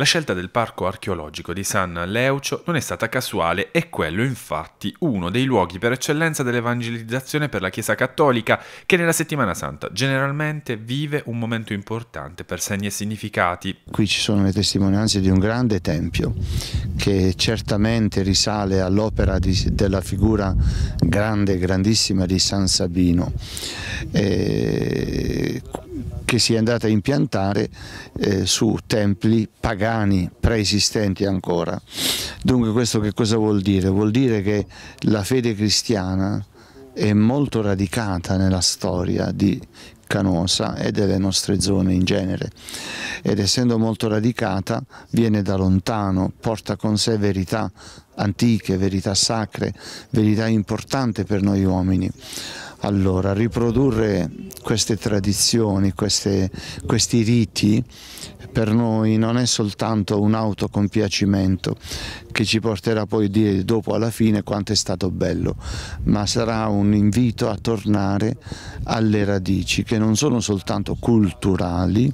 La scelta del parco archeologico di San Leucio non è stata casuale, è quello infatti uno dei luoghi per eccellenza dell'evangelizzazione per la Chiesa Cattolica che nella settimana santa generalmente vive un momento importante per segni e significati. Qui ci sono le testimonianze di un grande tempio che certamente risale all'opera della figura grande, grandissima di San Sabino. E che si è andata a impiantare eh, su templi pagani preesistenti ancora. Dunque questo che cosa vuol dire? Vuol dire che la fede cristiana è molto radicata nella storia di canosa e delle nostre zone in genere ed essendo molto radicata viene da lontano, porta con sé verità antiche, verità sacre, verità importanti per noi uomini. Allora, riprodurre queste tradizioni, queste, questi riti per noi non è soltanto un autocompiacimento che ci porterà poi a dire dopo alla fine quanto è stato bello, ma sarà un invito a tornare alle radici che non sono soltanto culturali,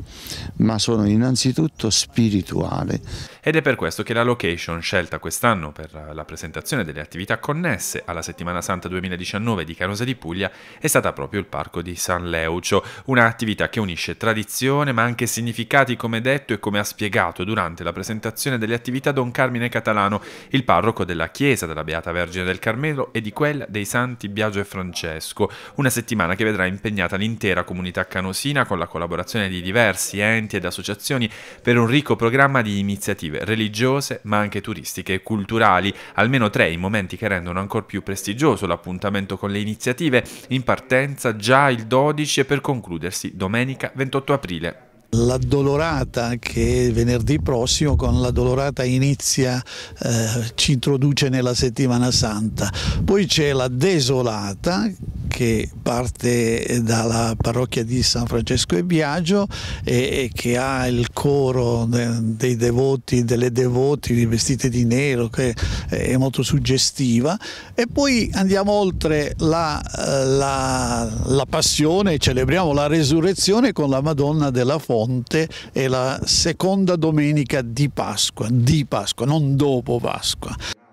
ma sono innanzitutto spirituali. Ed è per questo che la location scelta quest'anno per la presentazione delle attività connesse alla Settimana Santa 2019 di Canosa di Puglia è stata proprio il Parco di San Leucio, un'attività che unisce tradizione ma anche significati come detto e come ha spiegato durante la presentazione delle attività Don Carmine Catalano, il parroco della Chiesa della Beata Vergine del Carmelo e di quella dei Santi Biagio e Francesco, una settimana che vedrà impegnata l'intera comunità canosina con la collaborazione di diversi enti ed associazioni per un ricco programma di iniziative religiose ma anche turistiche e culturali, almeno tre i momenti che rendono ancora più prestigioso l'appuntamento con le iniziative in partenza già il 12 e per concludersi domenica 28 aprile l'addolorata che venerdì prossimo con l'addolorata inizia, eh, ci introduce nella settimana santa. Poi c'è la desolata che parte eh, dalla parrocchia di San Francesco e Biagio e, e che ha il coro dei devoti, delle devoti vestite di nero che è molto suggestiva e poi andiamo oltre la, eh, la, la passione, celebriamo la resurrezione con la Madonna della Fonte e la seconda domenica di Pasqua, di Pasqua, non dopo Pasqua.